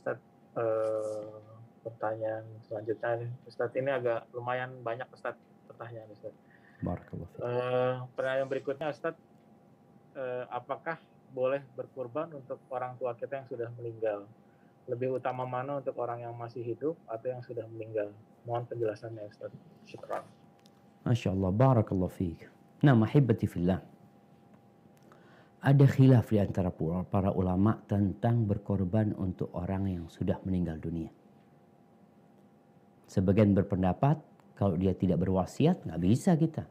Ustadz eh, pertanyaan selanjutnya Ustadz ini agak lumayan banyak Ustadz pertanyaan Ustadz Barakallah. Eh, pertanyaan berikutnya Ustadz eh, apakah boleh berkurban untuk orang tua kita yang sudah meninggal lebih utama mana untuk orang yang masih hidup atau yang sudah meninggal mohon penjelasannya Ustadz syukran Masya Allah Barakallah fiik Nah, mahibati fillah ada khilaf di antara para ulama tentang berkorban untuk orang yang sudah meninggal dunia. Sebagian berpendapat kalau dia tidak berwasiat nggak bisa kita.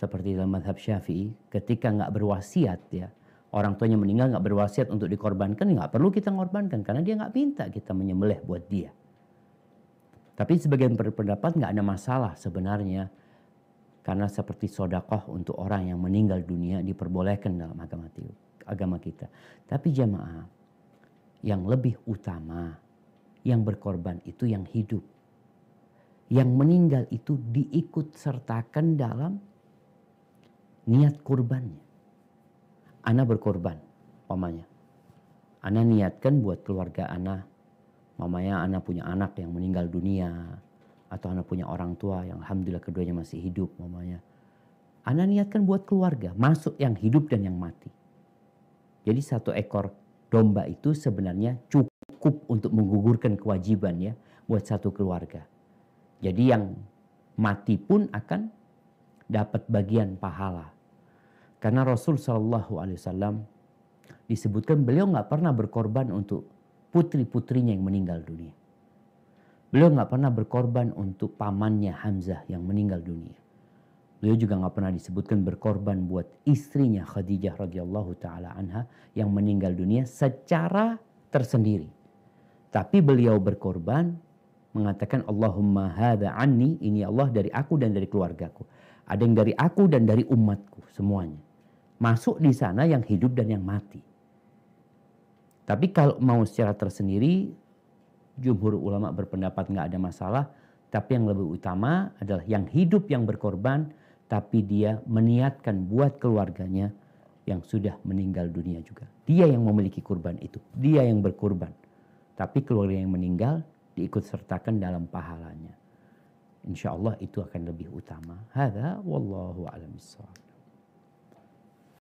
Seperti dalam madhab syafi'i, ketika nggak berwasiat ya, orang tuanya meninggal nggak berwasiat untuk dikorbankan, nggak perlu kita mengorbankan karena dia nggak minta kita menyembelih buat dia. Tapi sebagian berpendapat nggak ada masalah sebenarnya karena seperti sodakoh untuk orang yang meninggal dunia diperbolehkan dalam agama, agama kita. Tapi jamaah yang lebih utama, yang berkorban itu yang hidup. Yang meninggal itu diikut sertakan dalam niat kurbannya. Ana berkorban, mamanya. Ana niatkan buat keluarga Ana. Mamanya Ana punya anak yang meninggal dunia atau Anda punya orang tua yang alhamdulillah keduanya masih hidup mamanya. Anda niatkan buat keluarga, masuk yang hidup dan yang mati. Jadi satu ekor domba itu sebenarnya cukup untuk menggugurkan kewajiban ya buat satu keluarga. Jadi yang mati pun akan dapat bagian pahala. Karena Rasul Shallallahu Alaihi Wasallam disebutkan beliau nggak pernah berkorban untuk putri putrinya yang meninggal dunia. Beliau nggak pernah berkorban untuk pamannya Hamzah yang meninggal dunia. Beliau juga nggak pernah disebutkan berkorban buat istrinya Khadijah radhiyallahu taala anha yang meninggal dunia secara tersendiri. Tapi beliau berkorban mengatakan Allahumma hada anni ini Allah dari aku dan dari keluargaku. Ada yang dari aku dan dari umatku semuanya. Masuk di sana yang hidup dan yang mati. Tapi kalau mau secara tersendiri jumhur ulama berpendapat nggak ada masalah. Tapi yang lebih utama adalah yang hidup yang berkorban, tapi dia meniatkan buat keluarganya yang sudah meninggal dunia juga. Dia yang memiliki kurban itu, dia yang berkorban, Tapi keluarga yang meninggal diikut sertakan dalam pahalanya. Insya Allah itu akan lebih utama. Hada wallahu a'lam